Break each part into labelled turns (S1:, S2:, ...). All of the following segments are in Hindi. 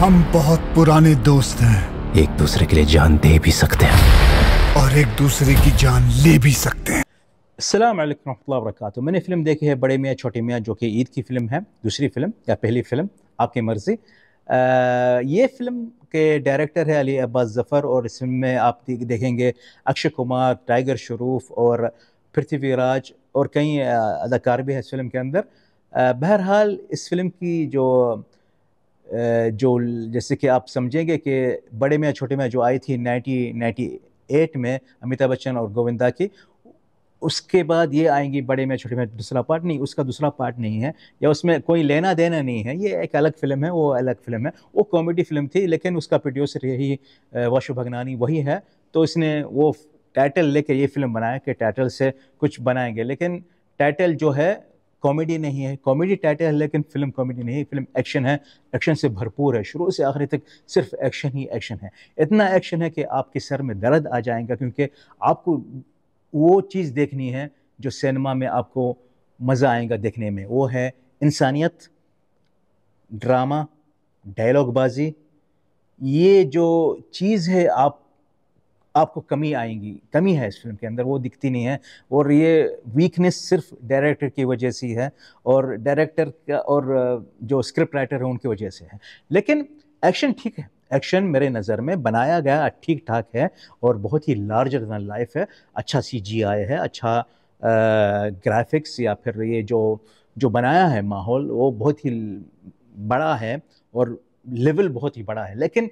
S1: हम बहुत पुराने दोस्त हैं एक दूसरे के लिए जान दे भी सकते हैं और एक दूसरे की जान ले भी सकते हैं असलम वरक मैंने फिल्म देखी है बड़े मियाँ छोटे मियाँ जो कि ईद की फिल्म है दूसरी फिल्म या पहली फिल्म आपकी मर्ज़ी ये फिल्म के डायरेक्टर है अली अब्बास ज़फ़र और इस फिल्म में आप देखेंगे अक्षय कुमार टाइगर शरूफ और पृथ्वीराज और कई अदाकार भी है इस फिल्म के अंदर बहरहाल इस फिल्म की जो जो जैसे कि आप समझेंगे कि बड़े में छोटे में जो आई थी नाइनटीन नाइन्टी एट में अमिताभ बच्चन और गोविंदा की उसके बाद ये आएंगी बड़े में छोटे में दूसरा पार्ट नहीं उसका दूसरा पार्ट नहीं है या उसमें कोई लेना देना नहीं है ये एक अलग फिल्म है वो अलग फिल्म है वो कॉमेडी फिल्म थी लेकिन उसका प्रोड्यूसर यही वाशु भगनानी वही है तो इसने वो टाइटल लेके ये फिल्म बनाया कि टाइटल से कुछ बनाएंगे लेकिन टाइटल जो है कॉमेडी नहीं है कॉमेडी टाइटल है लेकिन फिल्म कॉमेडी नहीं है फिल्म एक्शन है एक्शन से भरपूर है शुरू से आखिरी तक सिर्फ एक्शन ही एक्शन है इतना एक्शन है कि आपके सर में दर्द आ जाएगा क्योंकि आपको वो चीज़ देखनी है जो सिनेमा में आपको मज़ा आएगा देखने में वो है इंसानियत ड्रामा डायलॉगबाजी ये जो चीज़ है आप आपको कमी आएंगी कमी है इस फिल्म के अंदर वो दिखती नहीं है और ये वीकनेस सिर्फ डायरेक्टर की वजह से है और डायरेक्टर का और जो स्क्रिप्ट राइटर है उनकी वजह से है लेकिन एक्शन ठीक है एक्शन मेरे नज़र में बनाया गया ठीक ठाक है और बहुत ही लार्जर दैन लाइफ है अच्छा सी जी आई है अच्छा ग्राफिक्स या फिर ये जो जो बनाया है माहौल वो बहुत ही बड़ा है और लेवल बहुत ही बड़ा है लेकिन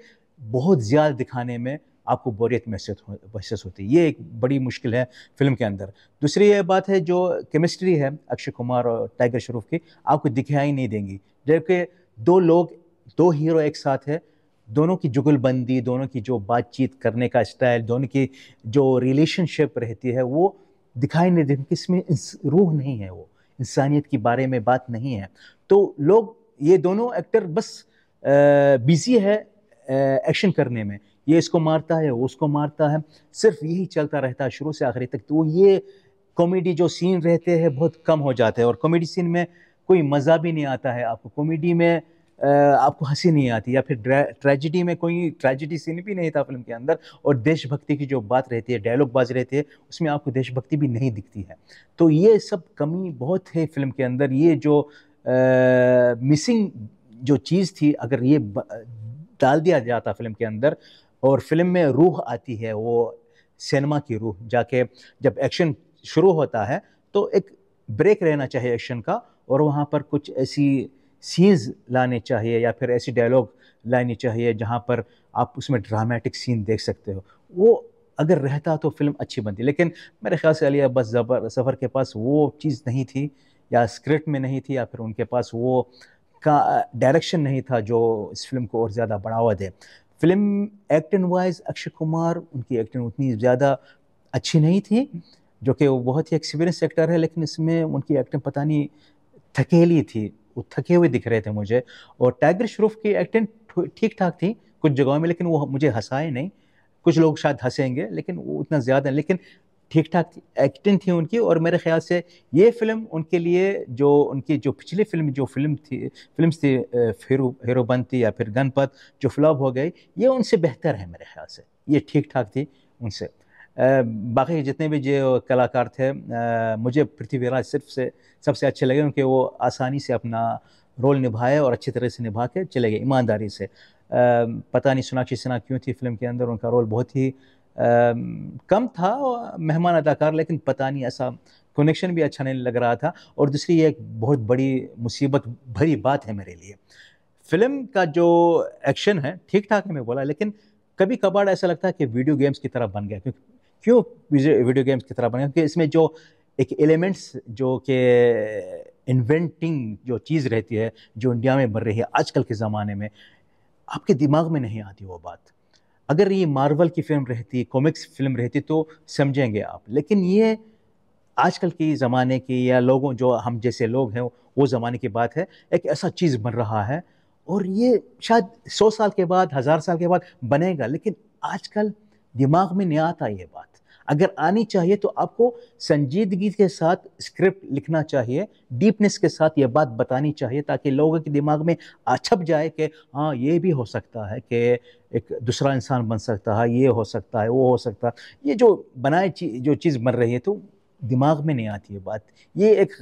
S1: बहुत ज़्यादा दिखाने में आपको बोरियत महसूस महसूस होती है ये एक बड़ी मुश्किल है फिल्म के अंदर दूसरी ये बात है जो केमिस्ट्री है अक्षय कुमार और टाइगर शरूफ़ की आपको दिखाई नहीं देंगी जबकि दो लोग दो हीरो एक साथ है दोनों की जुगलबंदी दोनों की जो बातचीत करने का स्टाइल दोनों की जो रिलेशनशिप रहती है वो दिखाई नहीं देती इसमें रूह नहीं है वो इंसानियत के बारे में बात नहीं है तो लोग ये दोनों एक्टर बस बिज़ी है एक्शन करने में ये इसको मारता है उसको मारता है सिर्फ यही चलता रहता है शुरू से आखिरी तक तो ये कॉमेडी जो सीन रहते हैं बहुत कम हो जाते हैं और कॉमेडी सीन में कोई मज़ा भी नहीं आता है आपको कॉमेडी में आपको हंसी नहीं आती या फिर ट्रेजिडी में कोई ट्रेजिडी सीन भी नहीं था फिल्म के अंदर और देशभक्ति की जो बात रहती है डायलॉग बाज रहती है उसमें आपको देशभक्ति भी नहीं दिखती है तो ये सब कमी बहुत है फिल्म के अंदर ये जो आ, मिसिंग जो चीज़ थी अगर ये डाल दिया जाता फिल्म के अंदर और फिल्म में रूह आती है वो सिनेमा की रूह जाके जब एक्शन शुरू होता है तो एक ब्रेक रहना चाहिए एक्शन का और वहाँ पर कुछ ऐसी सीन्स लाने चाहिए या फिर ऐसी डायलॉग लानी चाहिए जहाँ पर आप उसमें ड्रामेटिक सीन देख सकते हो वो अगर रहता तो फिल्म अच्छी बनती लेकिन मेरे ख्याल से अली अब्बास जबर सफ़र के पास वो चीज़ नहीं थी या स्क्रिप्ट में नहीं थी या फिर उनके पास वो का डायरेक्शन नहीं था जो इस फिल्म को और ज़्यादा बढ़ावा दे film acting wise Akshay Kumar उनकी एक्टिंग उतनी ज़्यादा अच्छी नहीं थी जो कि वो बहुत ही एक्सपीरियंस एक्टर है लेकिन इसमें उनकी एक्टिंग पता नहीं थकेली थी वो थके हुए दिख रहे थे मुझे और टाइगर श्रूफ की एक्टिंग ठीक ठाक थी कुछ जगहों में लेकिन वो मुझे हंसाए नहीं कुछ लोग शायद हंसेंगे लेकिन वो उतना ज़्यादा लेकिन ठीक ठाक एक्टिंग थी उनकी और मेरे ख्याल से ये फिल्म उनके लिए जो उनकी जो पिछली फिल्म जो फिल्म थी फिल्म थी हीरो हीरोबंद थी या फिर गणपत जो फ्लॉप हो गई ये उनसे बेहतर है मेरे ख्याल से ये ठीक ठाक थी उनसे बाकी जितने भी जो कलाकार थे आ, मुझे पृथ्वीराज सिर्फ से सबसे अच्छे लगे क्योंकि वो आसानी से अपना रोल निभाए और अच्छी तरह से निभा के चले गए ईमानदारी से आ, पता नहीं सोनाक्षी सिन्हा क्यों थी फिल्म के अंदर उनका रोल बहुत ही कम था मेहमान अदाकार लेकिन पता नहीं ऐसा कनेक्शन भी अच्छा नहीं लग रहा था और दूसरी एक बहुत बड़ी मुसीबत भरी बात है मेरे लिए फिल्म का जो एक्शन है ठीक ठाक है मैं बोला लेकिन कभी कभार ऐसा लगता है कि वीडियो गेम्स की तरह बन गया क्योंकि क्यों वीडियो गेम्स की तरह बन गया क्योंकि इसमें जो एक एलिमेंट्स जो कि इन्वेंटिंग जो चीज़ रहती है जो इंडिया में बन रही है आजकल के ज़माने में आपके दिमाग में नहीं आती वो बात अगर ये मार्वल की फिल्म रहती कॉमिक्स फिल्म रहती तो समझेंगे आप लेकिन ये आजकल के ज़माने की या लोगों जो हम जैसे लोग हैं वो ज़माने की बात है एक ऐसा चीज़ बन रहा है और ये शायद सौ साल के बाद हज़ार साल के बाद बनेगा लेकिन आजकल दिमाग में नहीं आता ये बात अगर आनी चाहिए तो आपको संजीदगी के साथ स्क्रिप्ट लिखना चाहिए डीपनेस के साथ ये बात बतानी चाहिए ताकि लोगों के दिमाग में अछप जाए कि हाँ ये भी हो सकता है कि एक दूसरा इंसान बन सकता है ये हो सकता है वो हो सकता है ये जो बनाए ची जो चीज़ बन रही है तो दिमाग में नहीं आती है बात ये एक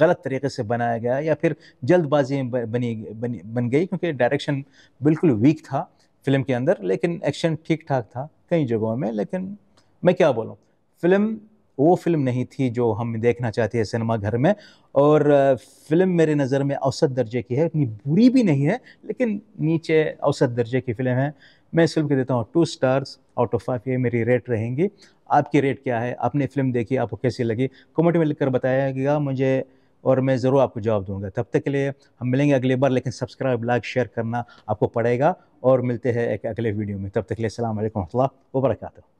S1: गलत तरीके से बनाया गया या फिर जल्दबाजी में बनी बन गई क्योंकि डायरेक्शन बिल्कुल वीक था फिल्म के अंदर लेकिन एक्शन ठीक ठाक था कई जगहों में लेकिन मैं क्या बोलूँ फिल्म वो फिल्म नहीं थी जो हम देखना चाहते हैं सिनेमा घर में और फिल्म मेरे नज़र में औसत दर्जे की है इतनी बुरी भी नहीं है लेकिन नीचे औसत दर्जे की फिल्म है मैं इस फिल्म को देता हूँ two stars out of five ये मेरी रेट रहेंगी आपकी रेट क्या है आपने फिल्म देखी आपको कैसी लगी कमेंट में लिखकर बताया बताएगा मुझे और मैं ज़रूर आपको जवाब दूंगा तब तक के लिए हम मिलेंगे अगली बार लेकिन सब्सक्राइब लाइक शेयर करना आपको पड़ेगा और मिलते हैं एक अगले वीडियो में तब तक के लिए अल्लाम वरहमल वर्का